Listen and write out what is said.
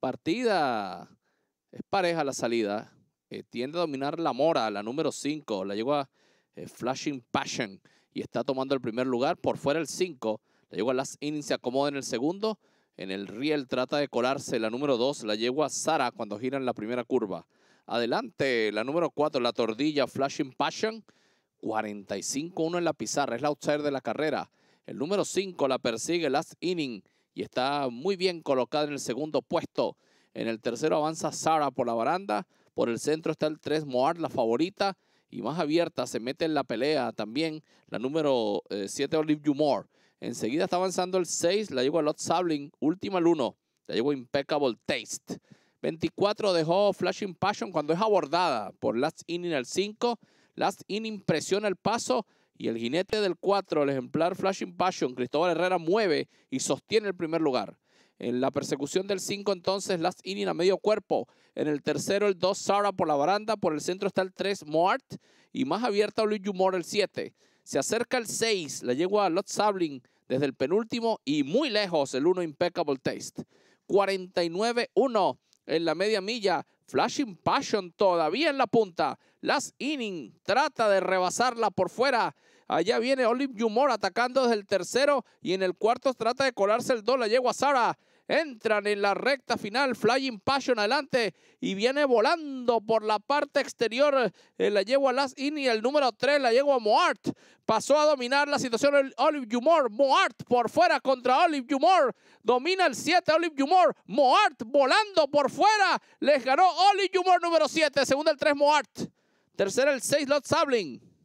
Partida. Es pareja la salida. Eh, tiende a dominar la Mora, la número 5. La llegó eh, Flashing Passion y está tomando el primer lugar. Por fuera el 5. La yegua Las Inning, se acomoda en el segundo. En el riel trata de colarse la número 2, la yegua Sara cuando gira en la primera curva. Adelante, la número 4, la tordilla Flashing Passion. 45-1 en la pizarra, es la outsider de la carrera. El número 5 la persigue Last Inning y está muy bien colocada en el segundo puesto. En el tercero avanza Sara por la baranda. Por el centro está el 3 Moar, la favorita. Y más abierta se mete en la pelea también la número 7 eh, Olive Jumor. Enseguida está avanzando el 6, la llegó a Lot Sabling, última el 1. La lleva Impeccable Taste. 24 dejó Flashing Passion cuando es abordada por Last Inning el 5. Last Inning presiona el paso, y el jinete del 4, el ejemplar Flashing Passion, Cristóbal Herrera mueve y sostiene el primer lugar. En la persecución del 5 entonces Last Inning a medio cuerpo. En el tercero el 2 Sara por la baranda. Por el centro está el 3 Moart. Y más abierta Luis Humor el 7. Se acerca el 6. La yegua Lot Sabling desde el penúltimo y muy lejos el 1 Impeccable Taste. 49-1 en la media milla. Flashing Passion todavía en la punta. Last inning trata de rebasarla por fuera. Allá viene Olive Humor atacando desde el tercero y en el cuarto trata de colarse el doble. a Sara. Entran en la recta final, Flying Passion adelante y viene volando por la parte exterior. Eh, la llevo a Last In y el número 3 la yegua Moart. Pasó a dominar la situación Olive Jumor. Moart por fuera contra Olive Humor. Domina el 7 Olive Humor. Moart volando por fuera. Les ganó Olive Humor número 7. Segundo el 3 Moart. Tercera el 6 Lot Sabling.